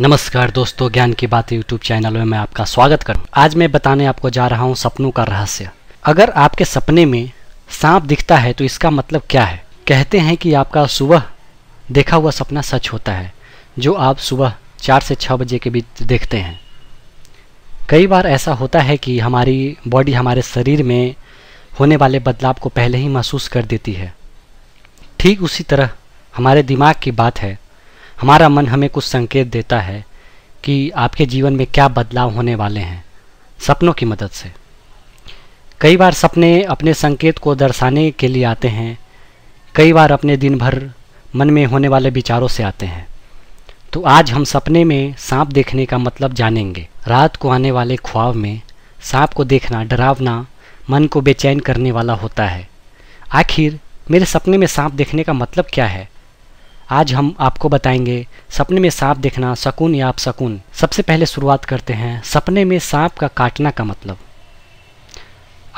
नमस्कार दोस्तों ज्ञान की बात यूट्यूब चैनल में मैं आपका स्वागत करूं आज मैं बताने आपको जा रहा हूं सपनों का रहस्य अगर आपके सपने में सांप दिखता है तो इसका मतलब क्या है कहते हैं कि आपका सुबह देखा हुआ सपना सच होता है जो आप सुबह चार से छः बजे के बीच देखते हैं कई बार ऐसा होता है कि हमारी बॉडी हमारे शरीर में होने वाले बदलाव को पहले ही महसूस कर देती है ठीक उसी तरह हमारे दिमाग की बात है हमारा मन हमें कुछ संकेत देता है कि आपके जीवन में क्या बदलाव होने वाले हैं सपनों की मदद से कई बार सपने अपने संकेत को दर्शाने के लिए आते हैं कई बार अपने दिन भर मन में होने वाले विचारों से आते हैं तो आज हम सपने में सांप देखने का मतलब जानेंगे रात को आने वाले ख्वाब में सांप को देखना डरावना मन को बेचैन करने वाला होता है आखिर मेरे सपने में सांप देखने का मतलब क्या है आज हम आपको बताएंगे सपने में सांप देखना सकून या आप सकून सबसे पहले शुरुआत करते हैं सपने में सांप का काटना का मतलब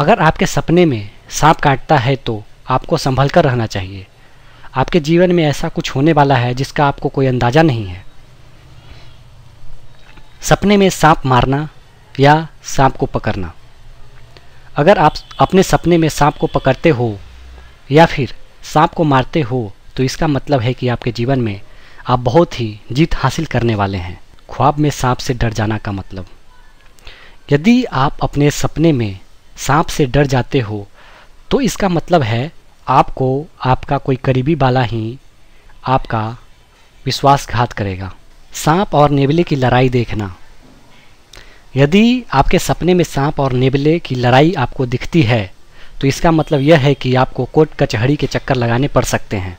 अगर आपके सपने में सांप काटता है तो आपको संभल कर रहना चाहिए आपके जीवन में ऐसा कुछ होने वाला है जिसका आपको कोई अंदाज़ा नहीं है सपने में सांप मारना या सांप को पकड़ना अगर आप अपने सपने में सांप को पकड़ते हो या फिर सांप को मारते हो तो इसका मतलब है कि आपके जीवन में आप बहुत ही जीत हासिल करने वाले हैं ख्वाब में सांप से डर जाना का मतलब यदि आप अपने सपने में सांप से डर जाते हो तो इसका मतलब है आपको आपका कोई करीबी वाला ही आपका विश्वासघात करेगा सांप और नेबले की लड़ाई देखना यदि आपके सपने में सांप और नेबले की लड़ाई आपको दिखती है तो इसका मतलब यह है कि आपको कोर्ट कचहरी के चक्कर लगाने पड़ सकते हैं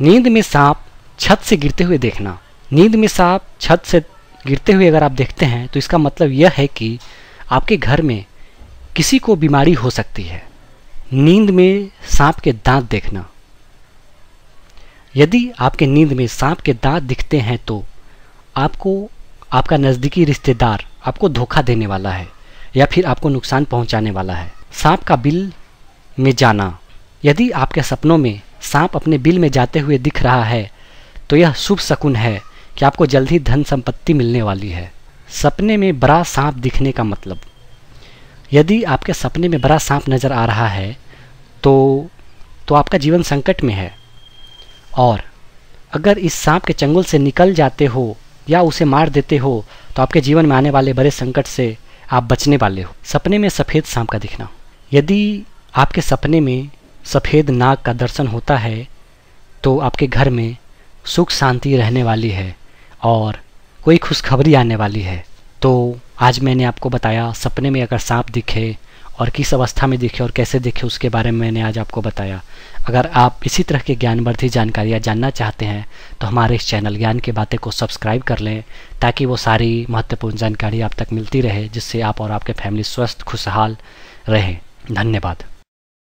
नींद में सांप छत से गिरते हुए देखना नींद में सांप छत से गिरते हुए अगर आप देखते हैं तो इसका मतलब यह है कि आपके घर में किसी को बीमारी हो सकती है नींद में सांप के दांत देखना यदि आपके नींद में सांप के दांत दिखते हैं तो आपको आपका नज़दीकी रिश्तेदार आपको धोखा देने वाला है या फिर आपको नुकसान पहुंचाने वाला है सांप का बिल में जाना यदि आपके सपनों में सांप अपने बिल में जाते हुए दिख रहा है तो यह शुभ शकुन है कि आपको जल्द ही धन संपत्ति मिलने वाली है सपने में बड़ा सांप दिखने का मतलब यदि आपके सपने में बड़ा सांप नज़र आ रहा है तो तो आपका जीवन संकट में है और अगर इस सांप के चंगुल से निकल जाते हो या उसे मार देते हो तो आपके जीवन में आने वाले बड़े संकट से आप बचने वाले हो सपने में सफ़ेद सांप का दिखना यदि आपके सपने में सफ़ेद नाग का दर्शन होता है तो आपके घर में सुख शांति रहने वाली है और कोई खुशखबरी आने वाली है तो आज मैंने आपको बताया सपने में अगर सांप दिखे और किस अवस्था में दिखे और कैसे दिखे उसके बारे में मैंने आज आपको बताया अगर आप इसी तरह के ज्ञानवर्धी जानकारियाँ जानना चाहते हैं तो हमारे इस चैनल ज्ञान की बातें को सब्सक्राइब कर लें ताकि वो सारी महत्वपूर्ण जानकारी आप तक मिलती रहे जिससे आप और आपके फैमिली स्वस्थ खुशहाल रहें धन्यवाद